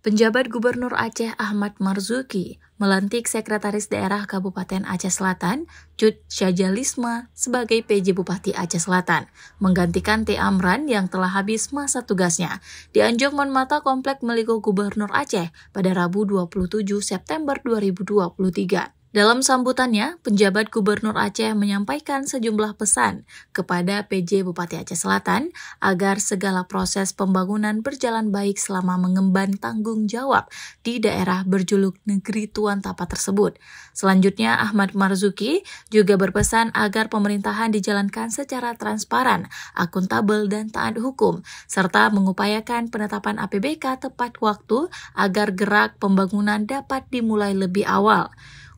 Penjabat Gubernur Aceh Ahmad Marzuki melantik Sekretaris Daerah Kabupaten Aceh Selatan, Cut Syajalisma sebagai PJ Bupati Aceh Selatan, menggantikan T. Amran yang telah habis masa tugasnya di Anjong Monmata Komplek Meligo Gubernur Aceh pada Rabu 27 September 2023. Dalam sambutannya, penjabat Gubernur Aceh menyampaikan sejumlah pesan kepada PJ Bupati Aceh Selatan agar segala proses pembangunan berjalan baik selama mengemban tanggung jawab di daerah berjuluk negeri Tuan Tapa tersebut. Selanjutnya, Ahmad Marzuki juga berpesan agar pemerintahan dijalankan secara transparan, akuntabel, dan taat hukum, serta mengupayakan penetapan APBK tepat waktu agar gerak pembangunan dapat dimulai lebih awal.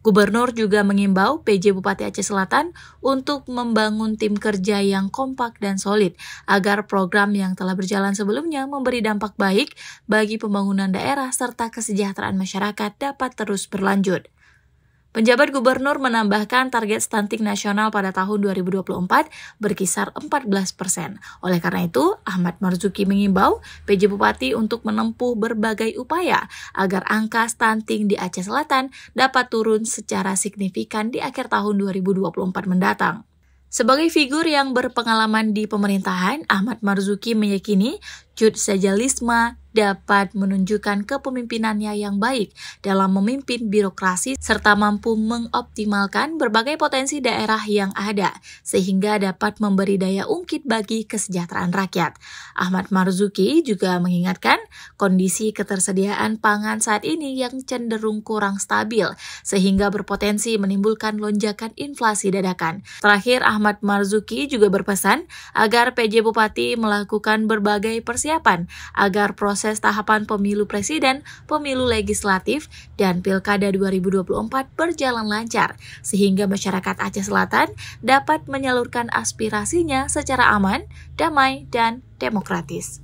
Gubernur juga mengimbau PJ Bupati Aceh Selatan untuk membangun tim kerja yang kompak dan solid agar program yang telah berjalan sebelumnya memberi dampak baik bagi pembangunan daerah serta kesejahteraan masyarakat dapat terus berlanjut. Penjabat gubernur menambahkan target stunting nasional pada tahun 2024 berkisar 14 persen. Oleh karena itu, Ahmad Marzuki mengimbau PJ Bupati untuk menempuh berbagai upaya agar angka stunting di Aceh Selatan dapat turun secara signifikan di akhir tahun 2024 mendatang. Sebagai figur yang berpengalaman di pemerintahan, Ahmad Marzuki meyakini Jud Sajalisma dapat menunjukkan kepemimpinannya yang baik dalam memimpin birokrasi serta mampu mengoptimalkan berbagai potensi daerah yang ada sehingga dapat memberi daya ungkit bagi kesejahteraan rakyat. Ahmad Marzuki juga mengingatkan kondisi ketersediaan pangan saat ini yang cenderung kurang stabil sehingga berpotensi menimbulkan lonjakan inflasi dadakan. Terakhir Ahmad Marzuki juga berpesan agar PJ Bupati melakukan berbagai persiapan agar proses proses tahapan pemilu presiden, pemilu legislatif, dan pilkada 2024 berjalan lancar, sehingga masyarakat Aceh Selatan dapat menyalurkan aspirasinya secara aman, damai, dan demokratis.